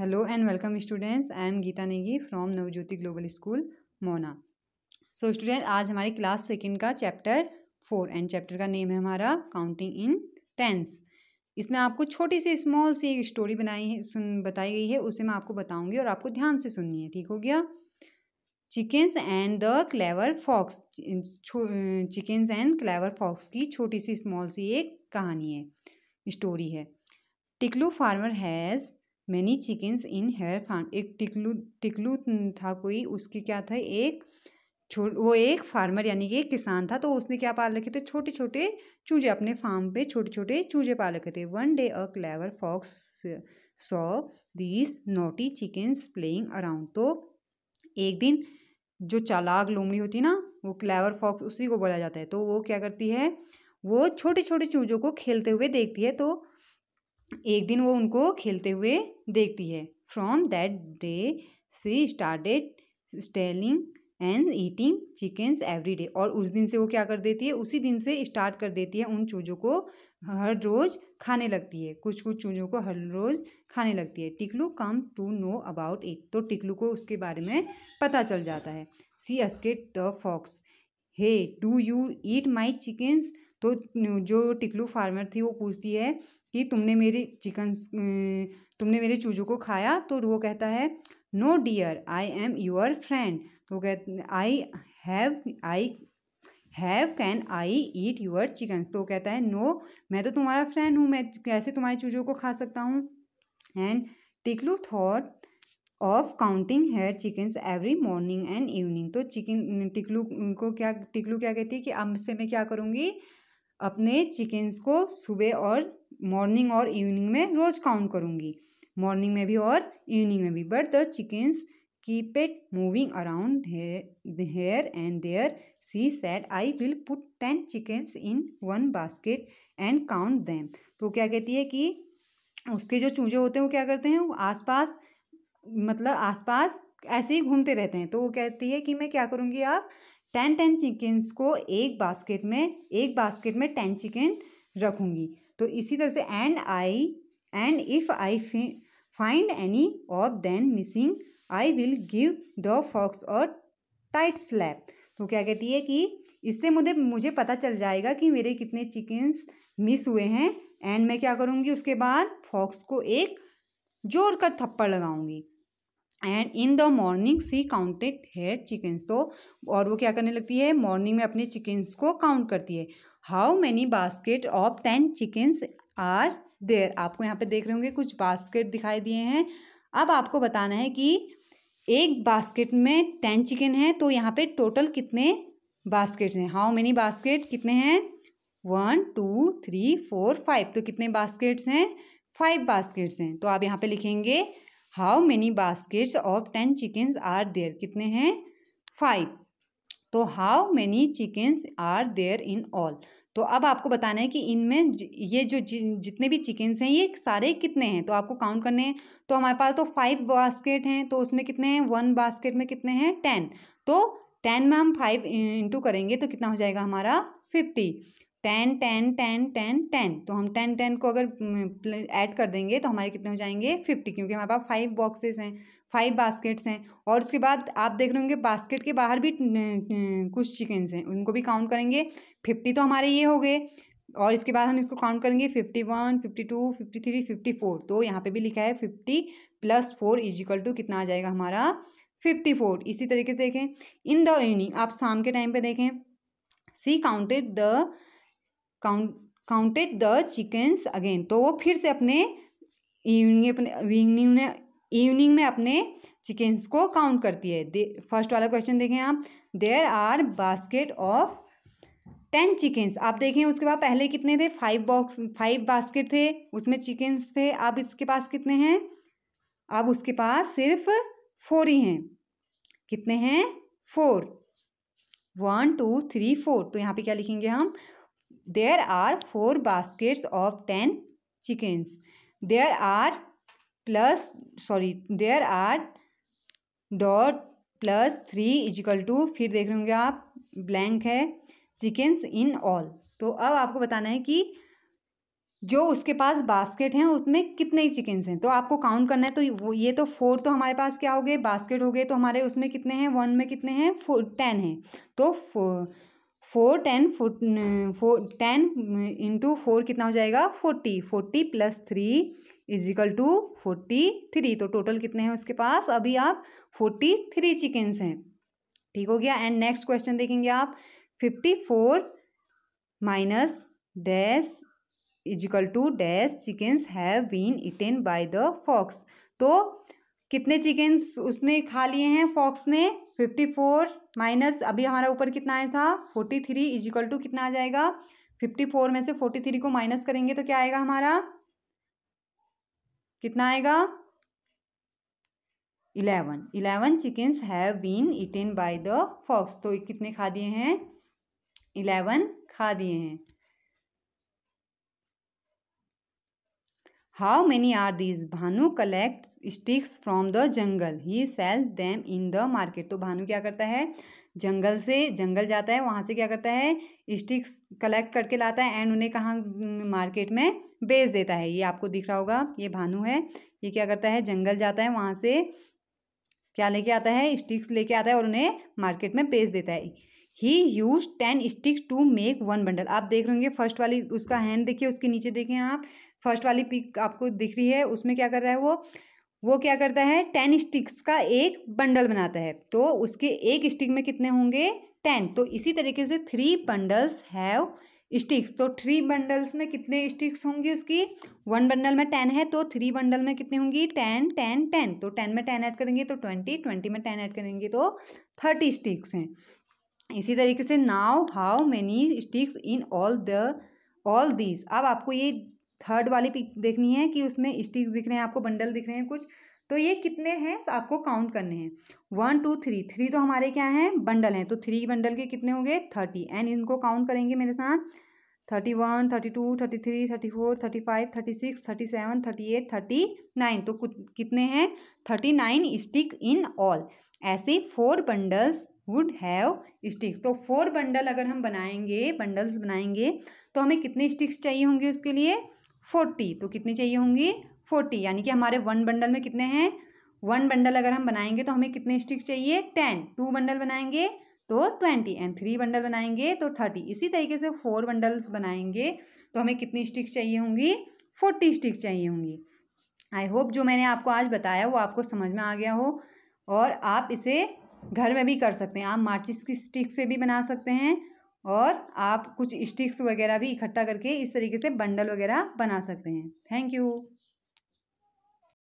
hello and welcome students I am Geeta Negi from Navjyoti global school Mona so student आज हमारी class second का chapter four and chapter का name है हमारा काउंटिंग इन टेंस इसमें आपको छोटी सी स्मॉल सी एक स्टोरी बनाई है सुन बताई गई है उसे मैं आपको बताऊंगी और आपको ध्यान से सुननी है ठीक हो गया chickens and the clever fox chickens and clever fox की छोटी सी स्मॉल सी एक कहानी है स्टोरी है Tiklu farmer has many chickens in her farm एक टिकलू टिकलू था कोई उसकी क्या था एक छो वो एक फार्मर यानी कि एक किसान था तो उसने क्या पाल रखे थे छोटे छोटे चूजे अपने फार्म पे छोटे छोटे चूजे पाल रखे थे one day a clever fox saw these naughty chickens playing around तो एक दिन जो चालाक लोमड़ी होती ना वो क्लेवर फॉक्स उसी को बोला जाता है तो वो क्या करती है वो छोटे छोटे चूजों को खेलते हुए देखती है तो एक दिन वो उनको खेलते हुए देखती है from that day she started stealing and eating chickens every day और उस दिन से वो क्या कर देती है उसी दिन से स्टार्ट कर देती है उन चूजों को हर रोज़ खाने लगती है कुछ कुछ चूजों को हर रोज़ खाने लगती है Tiklu come to know about it तो टिकलू को उसके बारे में पता चल जाता है she asked the fox hey do you eat my chickens तो जो टिकलू फार्मर थी वो पूछती है कि तुमने मेरी चिकन तुमने मेरे चूजों को खाया तो वो कहता है no dear I am your friend तो कह I have I have can I eat your chickens तो कहता है नो मैं तो तुम्हारा फ्रेंड हूँ मैं कैसे तुम्हारे चूजों को खा सकता हूँ and Tiklu thought of counting her chickens every morning and evening तो चिकन टिकलू को क्या टिकलू क्या कहती है कि अब से मैं क्या करूँगी अपने चिकन्स को सुबह और मॉर्निंग और इवनिंग में रोज़ काउंट करूँगी मॉर्निंग में भी और इवनिंग में भी but the chickens keep it moving around here and there she said I will put ten chickens in one basket and count them तो क्या कहती है कि उसके जो चूजे होते हैं वो क्या करते हैं वो आसपास मतलब आसपास ऐसे ही घूमते रहते हैं तो वो कहती है कि मैं क्या करूँगी आप टेन टेन चिकन्स को एक बास्केट में एक बास्केट में टेन चिकन रखूँगी तो इसी तरह से and I and if I find any of them missing I will give the fox और टाइट स्लैप तो क्या कहती है कि इससे मुझे मुझे पता चल जाएगा कि मेरे कितने चिकन्स मिस हुए हैं एंड मैं क्या करूँगी उसके बाद फॉक्स को एक जोर कर थप्पड़ लगाऊंगी and in the morning she counted her chickens तो और वो क्या करने लगती है मॉर्निंग में अपने चिकन्स को काउंट करती है how many basket of ten chickens are there आपको यहाँ पे देख रहे होंगे कुछ बास्केट दिखाई दिए हैं अब आपको बताना है कि एक बास्केट में टेन चिकन है तो यहाँ पे टोटल कितने बास्केट्स हैं हाउ मैनी बास्केट कितने हैं one two three four five तो कितने बास्केट्स हैं फाइव बास्केट्स हैं तो आप यहाँ पे लिखेंगे how many baskets of ten chickens are there कितने हैं फाइव तो how many chickens are there in all तो अब आपको बताना है कि इनमें ये जो जितने भी चिकन्स हैं ये सारे कितने हैं तो आपको काउंट करने हैं तो हमारे पास तो फाइव बास्केट हैं तो उसमें कितने हैं वन बास्केट में कितने हैं टेन तो टेन में हम फाइव इंटू करेंगे तो कितना हो जाएगा हमारा fifty ten ten ten ten ten तो हम टेन टेन को अगर हम्म, ऐड कर देंगे तो हमारे कितने हो जाएंगे फिफ्टी क्योंकि हमारे पास फाइव बॉक्सेस हैं फाइव बास्केट्स हैं और उसके बाद आप देख रहे होंगे बास्केट के बाहर भी कुछ चिकन्स हैं उनको भी काउंट करेंगे फिफ्टी तो हमारे ये हो गए और इसके बाद हम इसको काउंट करेंगे fifty one fifty two fifty three fifty four तो यहाँ पे भी लिखा है fifty plus four equal to कितना आ जाएगा हमारा फिफ्टी फोर इसी तरीके से देखें इन द इवनिंग आप शाम के टाइम पे देखें she counted the count counted the chickens again तो वो फिर से अपने इवनिंग अपने इवनिंग में इवनिंग में अपने चिकन्स को काउंट करती है फर्स्ट वाला क्वेश्चन देखें आप there are basket of ten chickens आप देखें उसके बाद पहले कितने थे फाइव बॉक्स फाइव बास्केट थे उसमें चिकन्स थे अब इसके पास कितने हैं अब उसके पास सिर्फ फोर ही हैं कितने हैं four one two three four तो यहाँ पे क्या लिखेंगे हम there are four baskets of 10 chickens there are plus sorry there are dot plus three is equal to फिर देख रहे आप ब्लैंक है चिकन्स इन ऑल तो अब आपको बताना है कि जो उसके पास बास्केट हैं उसमें कितने चिकन्स हैं तो आपको काउंट करना है तो वो ये तो फोर तो हमारे पास क्या हो गए बास्केट हो गए तो हमारे उसमें कितने हैं वन में कितने हैं फोर टेन हैं तो four ten four ten into four कितना हो जाएगा forty forty plus three equal to forty three तो टोटल कितने हैं उसके पास अभी आप फोर्टी थ्री चिकन्स हैं ठीक हो गया एंड नेक्स्ट क्वेश्चन देखेंगे आप fifty four minus dash equal to dash chickens have been eaten by the fox तो कितने चिकन्स उसने खा लिए हैं फॉक्स ने फिफ्टी फोर माइनस अभी हमारा ऊपर कितना आया था forty three is equal to कितना आ जाएगा फिफ्टी फोर में से फोर्टी थ्री को माइनस करेंगे तो क्या आएगा हमारा कितना आएगा eleven eleven chickens have been eaten by the fox तो कितने खा दिए हैं इलेवन खा दिए हैं how many are these Bhanu collect sticks from the jungle he sells them in the market तो भानु क्या करता है जंगल से जंगल जाता है वहाँ से क्या करता है स्टिक्स कलेक्ट करके लाता है एंड उन्हें कहाँ मार्केट में बेच देता है ये आपको दिख रहा होगा ये भानु है ये क्या करता है जंगल जाता है वहाँ से क्या लेके आता है स्टिक्स लेके आता है और उन्हें मार्केट में बेच देता है he use ten sticks to make one bundle आप देख रहे होंगे फर्स्ट वाली उसका हैंड देखिए उसके नीचे देखें आप फर्स्ट वाली पिक आपको दिख रही है उसमें क्या कर रहा है वो वो क्या करता है टेन स्टिक्स का एक बंडल बनाता है तो उसके एक स्टिक में कितने होंगे टेन तो इसी तरीके से थ्री बंडल्स हैव स्टिक्स तो थ्री बंडल्स में कितने स्टिक्स होंगी उसकी वन बंडल में टेन है तो थ्री बंडल में कितनी होंगी टेन टेन टेन तो टेन में टेन ऐड करेंगे तो ट्वेंटी ट्वेंटी में टेन ऐड करेंगे तो थर्टी स्टिक्स हैं इसी तरीके से now how many sticks in all the all these अब आपको ये थर्ड वाली पिक देखनी है कि उसमें स्टिक्स दिख रहे हैं आपको बंडल दिख रहे हैं कुछ तो ये कितने हैं आपको काउंट करने हैं वन टू थ्री थ्री तो हमारे क्या हैं बंडल हैं तो थ्री बंडल के कितने होंगे थर्टी एंड इनको काउंट करेंगे मेरे साथ thirty one thirty two thirty three thirty four thirty five thirty six thirty seven thirty eight thirty nine तो कुछ कितने हैं thirty nine stick in all ऐसे four bundles would have sticks तो फोर बंडल अगर हम बनाएंगे बंडल्स बनाएंगे तो हमें कितने स्टिक्स चाहिए होंगे उसके लिए फोर्टी तो कितनी चाहिए होंगी फोर्टी यानी कि हमारे वन बंडल में कितने हैं वन बंडल अगर हम बनाएंगे तो हमें कितने स्टिक्स चाहिए टेन टू बंडल बनाएंगे तो ट्वेंटी एंड थ्री बंडल बनाएंगे तो थर्टी इसी तरीके से फोर बंडल्स बनाएंगे तो हमें कितनी स्टिक्स चाहिए होंगी फोर्टी स्टिक्स चाहिए होंगी आई होप जो मैंने आपको आज बताया वो आपको समझ में आ गया हो और आप इसे घर में भी कर सकते हैं आप माचिस की स्टिक से भी बना सकते हैं और आप कुछ स्टिक्स वगैरह भी इकट्ठा करके इस तरीके से बंडल वगैरह बना सकते हैं थैंक यू